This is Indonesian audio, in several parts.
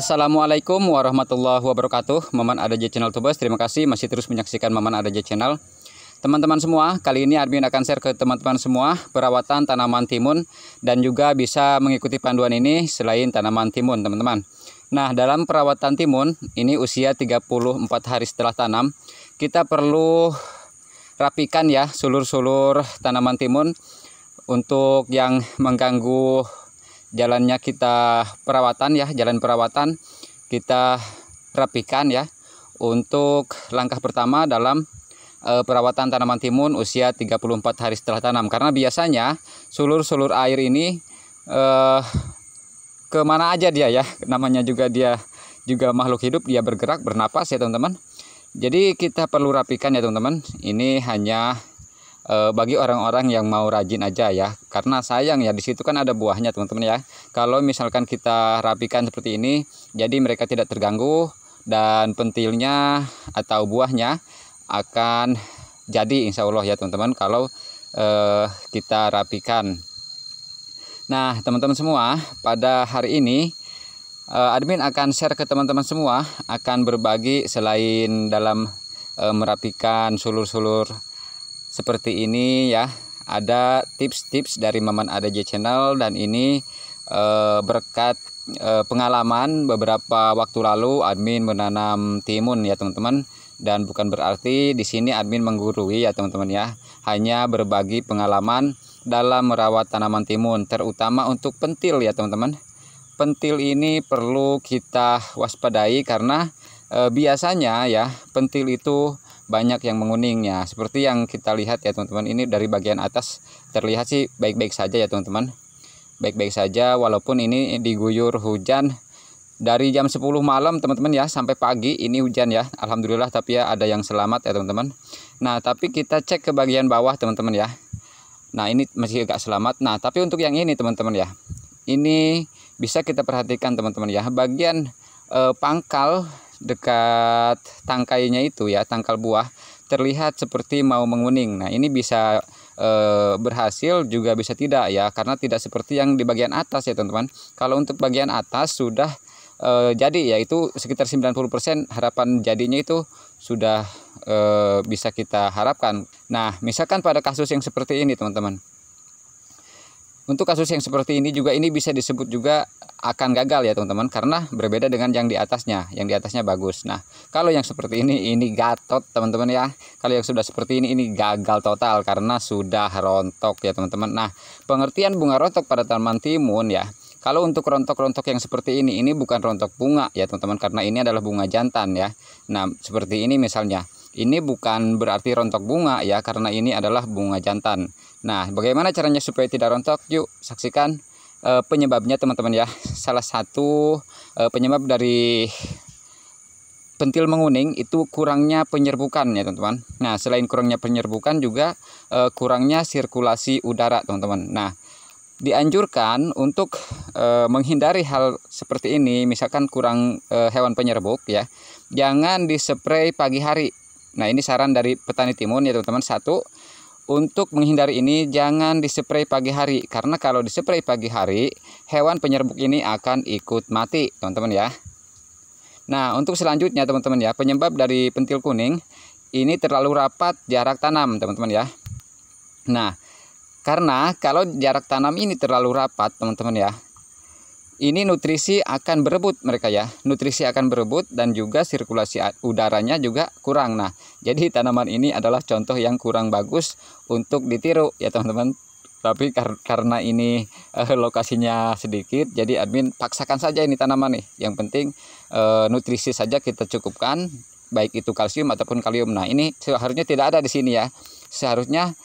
Assalamualaikum warahmatullahi wabarakatuh Maman Adaja Channel Tubas Terima kasih masih terus menyaksikan Maman Adaja Channel Teman-teman semua Kali ini admin akan share ke teman-teman semua Perawatan tanaman timun Dan juga bisa mengikuti panduan ini Selain tanaman timun teman-teman Nah dalam perawatan timun Ini usia 34 hari setelah tanam Kita perlu rapikan ya Sulur-sulur tanaman timun Untuk yang mengganggu jalannya kita perawatan ya jalan perawatan kita rapikan ya untuk langkah pertama dalam e, perawatan tanaman timun usia 34 hari setelah tanam karena biasanya sulur-sulur air ini e, kemana aja dia ya namanya juga dia juga makhluk hidup dia bergerak bernapas ya teman-teman jadi kita perlu rapikan ya teman-teman ini hanya e, bagi orang-orang yang mau rajin aja ya karena sayang ya di situ kan ada buahnya teman-teman ya kalau misalkan kita rapikan seperti ini jadi mereka tidak terganggu dan pentilnya atau buahnya akan jadi insya Allah ya teman-teman kalau eh, kita rapikan nah teman-teman semua pada hari ini eh, admin akan share ke teman-teman semua akan berbagi selain dalam eh, merapikan sulur-sulur seperti ini ya ada tips-tips dari Maman ADJ Channel dan ini e, berkat e, pengalaman beberapa waktu lalu admin menanam timun ya teman-teman dan bukan berarti di sini admin menggurui ya teman-teman ya hanya berbagi pengalaman dalam merawat tanaman timun terutama untuk pentil ya teman-teman pentil ini perlu kita waspadai karena e, biasanya ya pentil itu banyak yang menguningnya seperti yang kita lihat ya teman-teman ini dari bagian atas terlihat sih baik-baik saja ya teman-teman baik-baik saja walaupun ini diguyur hujan dari jam 10 malam teman-teman ya sampai pagi ini hujan ya Alhamdulillah tapi ya ada yang selamat ya teman-teman nah tapi kita cek ke bagian bawah teman-teman ya nah ini masih agak selamat nah tapi untuk yang ini teman-teman ya ini bisa kita perhatikan teman-teman ya bagian eh, pangkal dekat tangkainya itu ya tangkal buah terlihat seperti mau menguning. Nah, ini bisa e, berhasil juga bisa tidak ya karena tidak seperti yang di bagian atas ya, teman-teman. Kalau untuk bagian atas sudah e, jadi ya itu sekitar 90% harapan jadinya itu sudah e, bisa kita harapkan. Nah, misalkan pada kasus yang seperti ini, teman-teman. Untuk kasus yang seperti ini juga ini bisa disebut juga akan gagal ya teman-teman karena berbeda dengan yang di atasnya. Yang di atasnya bagus. Nah, kalau yang seperti ini ini gatot teman-teman ya. Kalau yang sudah seperti ini ini gagal total karena sudah rontok ya teman-teman. Nah, pengertian bunga rontok pada tanaman timun ya. Kalau untuk rontok-rontok yang seperti ini, ini bukan rontok bunga ya teman-teman karena ini adalah bunga jantan ya. Nah, seperti ini misalnya. Ini bukan berarti rontok bunga ya karena ini adalah bunga jantan. Nah, bagaimana caranya supaya tidak rontok? Yuk saksikan e, penyebabnya teman-teman ya. Salah satu e, penyebab dari pentil menguning itu kurangnya penyerbukan ya teman-teman. Nah, selain kurangnya penyerbukan juga e, kurangnya sirkulasi udara teman-teman. Nah, dianjurkan untuk e, menghindari hal seperti ini misalkan kurang e, hewan penyerbuk ya jangan disprei pagi hari nah ini saran dari petani timun ya teman-teman satu untuk menghindari ini jangan disprei pagi hari karena kalau disprei pagi hari hewan penyerbuk ini akan ikut mati, teman-teman ya. Nah, untuk selanjutnya teman-teman ya, penyebab dari pentil kuning ini terlalu rapat jarak tanam, teman-teman ya. Nah, karena kalau jarak tanam ini terlalu rapat, teman-teman ya, ini nutrisi akan berebut mereka ya nutrisi akan berebut dan juga sirkulasi udaranya juga kurang nah jadi tanaman ini adalah contoh yang kurang bagus untuk ditiru ya teman-teman tapi kar karena ini eh, lokasinya sedikit jadi admin paksakan saja ini tanaman nih yang penting eh, nutrisi saja kita cukupkan baik itu kalsium ataupun kalium nah ini seharusnya tidak ada di sini ya seharusnya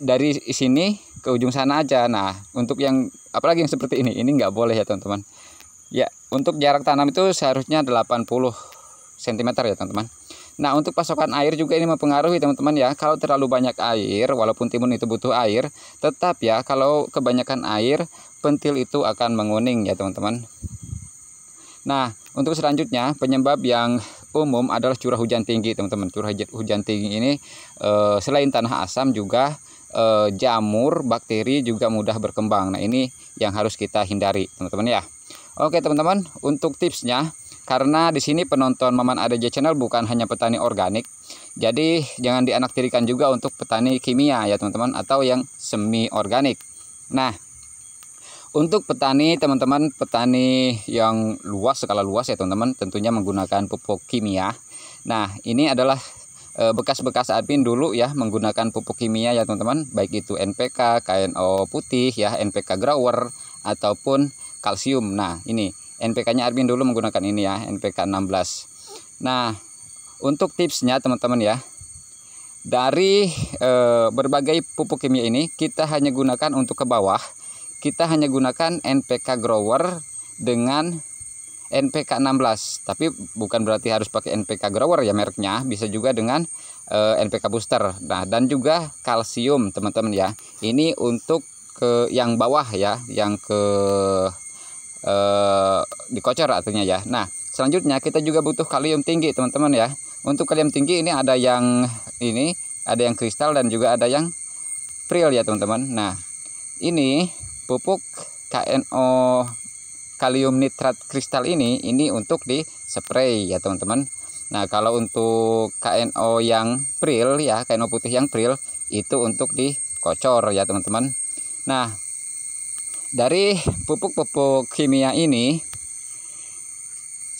dari sini ke ujung sana aja nah untuk yang apalagi yang seperti ini ini nggak boleh ya teman-teman ya untuk jarak tanam itu seharusnya 80 cm ya teman-teman Nah untuk pasokan air juga ini mempengaruhi teman-teman ya Kalau terlalu banyak air walaupun timun itu butuh air Tetap ya kalau kebanyakan air pentil itu akan menguning ya teman-teman Nah untuk selanjutnya penyebab yang umum adalah curah hujan tinggi teman-teman Curah hujan tinggi ini eh, selain tanah asam juga e, jamur, bakteri juga mudah berkembang. Nah, ini yang harus kita hindari, teman-teman ya. Oke, teman-teman, untuk tipsnya karena di sini penonton Maman Adeja Channel bukan hanya petani organik. Jadi jangan dianaktirikan juga untuk petani kimia ya, teman-teman atau yang semi organik. Nah, untuk petani teman-teman petani yang luas skala luas ya teman-teman tentunya menggunakan pupuk kimia. Nah, ini adalah Eh, bekas-bekas admin dulu ya menggunakan pupuk kimia ya teman-teman baik itu NPK, KNO putih ya NPK grower ataupun kalsium. Nah, ini NPK-nya admin dulu menggunakan ini ya, NPK 16. Nah, untuk tipsnya teman-teman ya. Dari e, berbagai pupuk kimia ini kita hanya gunakan untuk ke bawah. Kita hanya gunakan NPK grower dengan NPK 16 tapi bukan berarti harus pakai NPK grower ya mereknya bisa juga dengan e, eh, NPK booster nah dan juga kalsium teman-teman ya ini untuk ke yang bawah ya yang ke e, eh, dikocor artinya ya nah selanjutnya kita juga butuh kalium tinggi teman-teman ya untuk kalium tinggi ini ada yang ini ada yang kristal dan juga ada yang pril ya teman-teman nah ini pupuk KNO kalium nitrat kristal ini ini untuk di spray ya teman-teman nah kalau untuk KNO yang pril ya KNO putih yang pril itu untuk dikocor ya teman-teman nah dari pupuk-pupuk kimia ini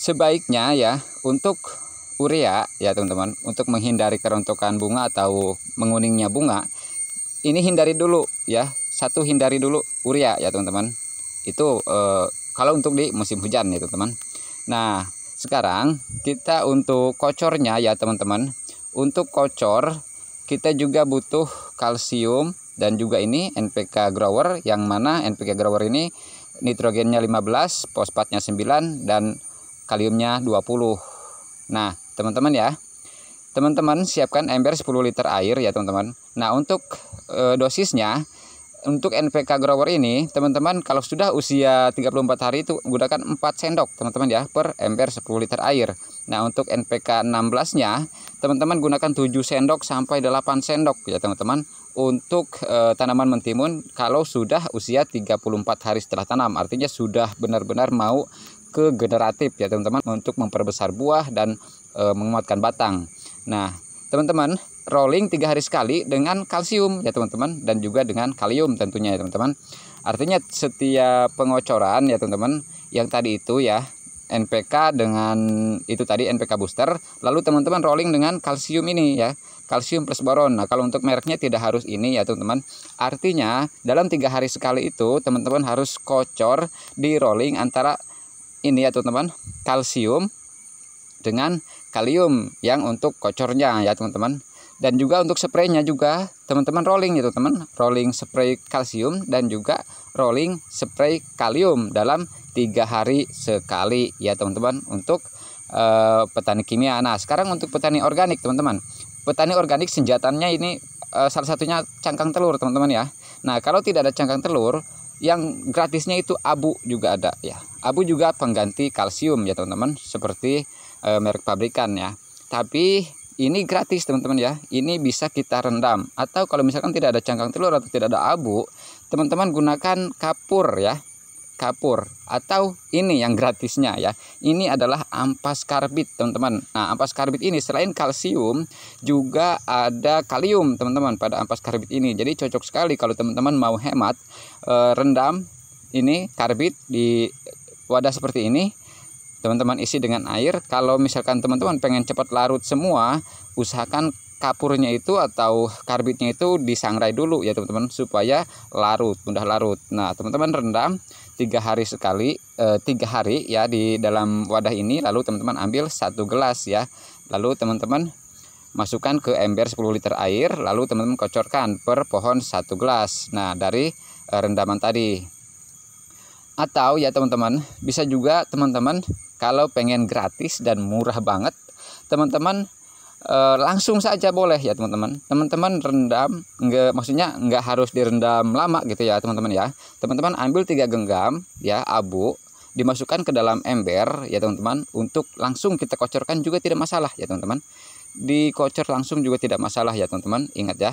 sebaiknya ya untuk urea ya teman-teman untuk menghindari kerontokan bunga atau menguningnya bunga ini hindari dulu ya satu hindari dulu urea ya teman-teman itu eh, kalau untuk di musim hujan ya teman-teman nah sekarang kita untuk kocornya ya teman-teman untuk kocor kita juga butuh kalsium dan juga ini NPK grower yang mana NPK grower ini nitrogennya 15, fosfatnya 9 dan kaliumnya 20. Nah, teman-teman ya. Teman-teman siapkan ember 10 liter air ya, teman-teman. Nah, untuk e, dosisnya untuk NPK grower ini teman-teman kalau sudah usia 34 hari itu gunakan 4 sendok teman-teman ya per ember 10 liter air nah untuk NPK 16 nya teman-teman gunakan 7 sendok sampai 8 sendok ya teman-teman untuk e, tanaman mentimun kalau sudah usia 34 hari setelah tanam artinya sudah benar-benar mau ke generatif ya teman-teman untuk memperbesar buah dan e, menguatkan batang nah teman-teman rolling tiga hari sekali dengan kalsium ya teman-teman dan juga dengan kalium tentunya ya teman-teman artinya setiap pengocoran ya teman-teman yang tadi itu ya NPK dengan itu tadi NPK booster lalu teman-teman rolling dengan kalsium ini ya kalsium plus boron nah kalau untuk mereknya tidak harus ini ya teman-teman artinya dalam tiga hari sekali itu teman-teman harus kocor di rolling antara ini ya teman-teman kalsium dengan kalium yang untuk kocornya ya teman-teman dan juga untuk spraynya juga teman-teman rolling gitu teman rolling spray kalsium dan juga rolling spray kalium dalam tiga hari sekali ya teman-teman untuk uh, petani kimia nah sekarang untuk petani organik teman-teman petani organik senjatanya ini uh, salah satunya cangkang telur teman-teman ya nah kalau tidak ada cangkang telur yang gratisnya itu abu juga ada ya abu juga pengganti kalsium ya teman-teman seperti uh, merek pabrikan ya tapi ini gratis teman-teman ya ini bisa kita rendam atau kalau misalkan tidak ada cangkang telur atau tidak ada abu teman-teman gunakan kapur ya kapur atau ini yang gratisnya ya ini adalah ampas karbit teman-teman nah ampas karbit ini selain kalsium juga ada kalium teman-teman pada ampas karbit ini jadi cocok sekali kalau teman-teman mau hemat eh, rendam ini karbit di wadah seperti ini teman-teman isi dengan air kalau misalkan teman-teman pengen cepat larut semua usahakan kapurnya itu atau karbitnya itu disangrai dulu ya teman-teman supaya larut mudah larut nah teman-teman rendam tiga hari sekali eh, tiga e, hari ya di dalam wadah ini lalu teman-teman ambil satu gelas ya lalu teman-teman masukkan ke ember 10 liter air lalu teman-teman kocorkan per pohon satu gelas nah dari eh, rendaman tadi atau ya teman-teman bisa juga teman-teman kalau pengen gratis dan murah banget, teman-teman e, langsung saja boleh ya teman-teman. Teman-teman rendam, enggak maksudnya nggak harus direndam lama gitu ya teman-teman ya. Teman-teman ambil tiga genggam ya abu dimasukkan ke dalam ember ya teman-teman untuk langsung kita kocorkan juga tidak masalah ya teman-teman dikocor langsung juga tidak masalah ya teman-teman ingat ya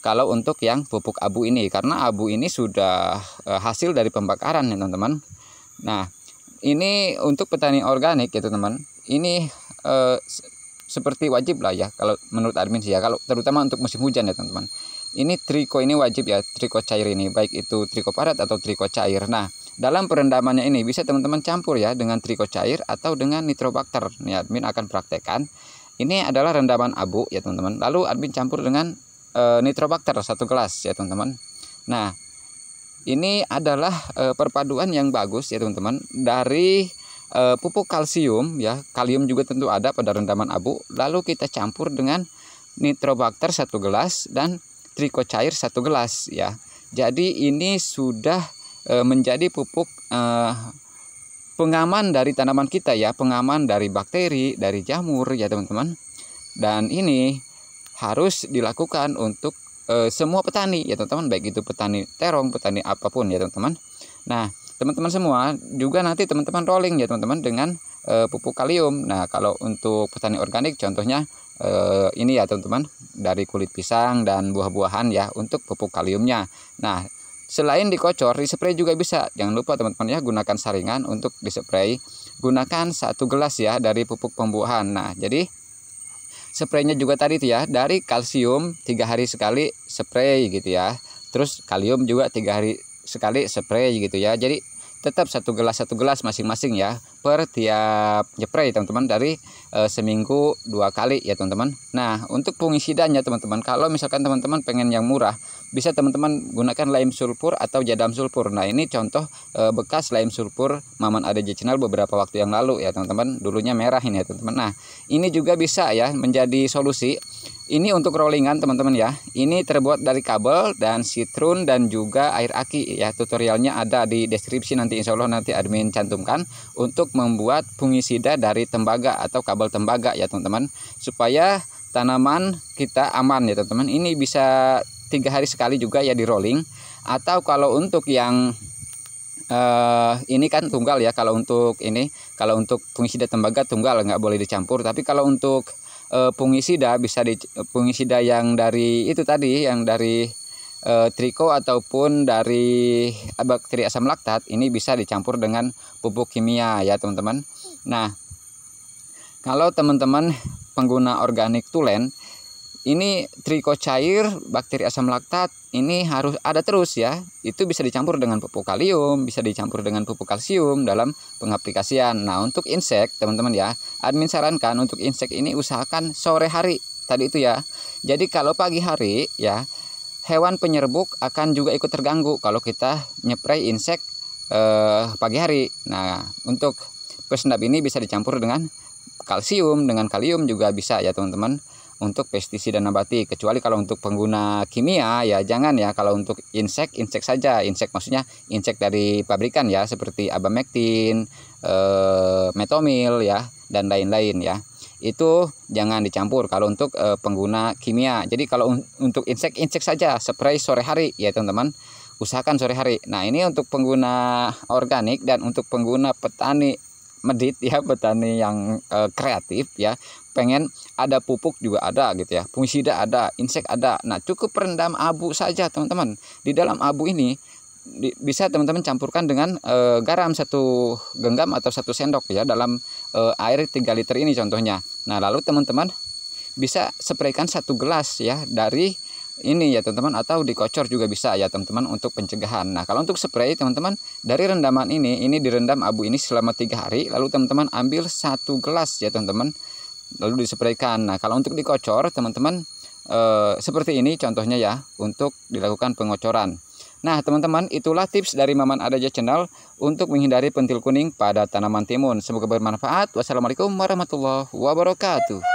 kalau untuk yang pupuk abu ini karena abu ini sudah eh, hasil dari pembakaran ya teman-teman nah ini untuk petani organik gitu teman ini eh, seperti wajib lah ya kalau menurut admin sih ya kalau terutama untuk musim hujan ya teman-teman ini triko ini wajib ya triko cair ini baik itu triko padat atau triko cair nah dalam perendamannya ini bisa teman-teman campur ya dengan triko cair atau dengan nitrobakter nih admin akan praktekkan ini adalah rendaman abu ya teman-teman lalu admin campur dengan e, nitrobakter satu gelas ya teman-teman nah ini adalah e, perpaduan yang bagus ya teman-teman dari e, pupuk kalsium ya kalium juga tentu ada pada rendaman abu lalu kita campur dengan nitrobakter satu gelas dan triko cair satu gelas ya jadi ini sudah e, menjadi pupuk e, pengaman dari tanaman kita ya pengaman dari bakteri dari jamur ya teman-teman dan ini harus dilakukan untuk e, semua petani ya teman-teman baik itu petani terong petani apapun ya teman-teman nah teman-teman semua juga nanti teman-teman rolling ya teman-teman dengan e, pupuk kalium nah kalau untuk petani organik contohnya e, ini ya teman-teman dari kulit pisang dan buah-buahan ya untuk pupuk kaliumnya nah Selain dikocor, dispray juga bisa. Jangan lupa teman-teman ya gunakan saringan untuk dispray. Gunakan satu gelas ya dari pupuk pembuahan. Nah, jadi Spraynya juga tadi itu ya dari kalsium tiga hari sekali spray gitu ya. Terus kalium juga tiga hari sekali spray gitu ya. Jadi tetap satu gelas satu gelas masing-masing ya per tiap jepret ya teman-teman dari e, seminggu dua kali ya teman-teman nah untuk fungisidanya teman-teman kalau misalkan teman-teman pengen yang murah bisa teman-teman gunakan lime sulfur atau jadam sulfur nah ini contoh e, bekas lime sulfur maman ada channel beberapa waktu yang lalu ya teman-teman dulunya merah ini ya teman-teman nah ini juga bisa ya menjadi solusi ini untuk rollingan teman-teman ya. Ini terbuat dari kabel dan sitrun dan juga air aki ya. Tutorialnya ada di deskripsi nanti insya Allah nanti admin cantumkan. Untuk membuat fungisida dari tembaga atau kabel tembaga ya teman-teman supaya tanaman kita aman ya teman-teman ini bisa tiga hari sekali juga ya di rolling atau kalau untuk yang eh, ini kan tunggal ya kalau untuk ini kalau untuk fungisida tembaga tunggal nggak boleh dicampur tapi kalau untuk eh, fungisida bisa di fungisida eh, yang dari itu tadi yang dari e, triko ataupun dari eh, bakteri asam laktat ini bisa dicampur dengan pupuk kimia ya teman-teman. Nah, kalau teman-teman pengguna organik tulen ini triko cair bakteri asam laktat ini harus ada terus ya itu bisa dicampur dengan pupuk kalium bisa dicampur dengan pupuk kalsium dalam pengaplikasian nah untuk insek teman-teman ya admin sarankan untuk insek ini usahakan sore hari tadi itu ya jadi kalau pagi hari ya hewan penyerbuk akan juga ikut terganggu kalau kita nyeprei insek eh, pagi hari. Nah, untuk pesendap ini bisa dicampur dengan kalsium, dengan kalium juga bisa ya teman-teman untuk pestisida nabati. Kecuali kalau untuk pengguna kimia ya jangan ya kalau untuk insek, insek saja. Insek maksudnya insek dari pabrikan ya seperti abamectin, eh, metomil ya dan lain-lain ya itu jangan dicampur kalau untuk e, pengguna kimia. Jadi kalau un untuk insek-insek saja spray sore hari ya teman-teman. Usahakan sore hari. Nah, ini untuk pengguna organik dan untuk pengguna petani medit ya, petani yang e, kreatif ya. Pengen ada pupuk juga ada gitu ya. Fungisida ada, insek ada. Nah, cukup rendam abu saja teman-teman. Di dalam abu ini bisa teman-teman campurkan dengan e, garam satu genggam atau satu sendok ya dalam e, air 3 liter ini contohnya. Nah, lalu teman-teman bisa spraykan satu gelas ya dari ini ya teman-teman atau dikocor juga bisa ya teman-teman untuk pencegahan. Nah, kalau untuk spray teman-teman dari rendaman ini ini direndam abu ini selama tiga hari lalu teman-teman ambil satu gelas ya teman-teman lalu dispraykan. Nah, kalau untuk dikocor teman-teman eh, seperti ini contohnya ya untuk dilakukan pengocoran. Nah teman-teman itulah tips dari Maman Adaja Channel untuk menghindari pentil kuning pada tanaman timun. Semoga bermanfaat. Wassalamualaikum warahmatullahi wabarakatuh.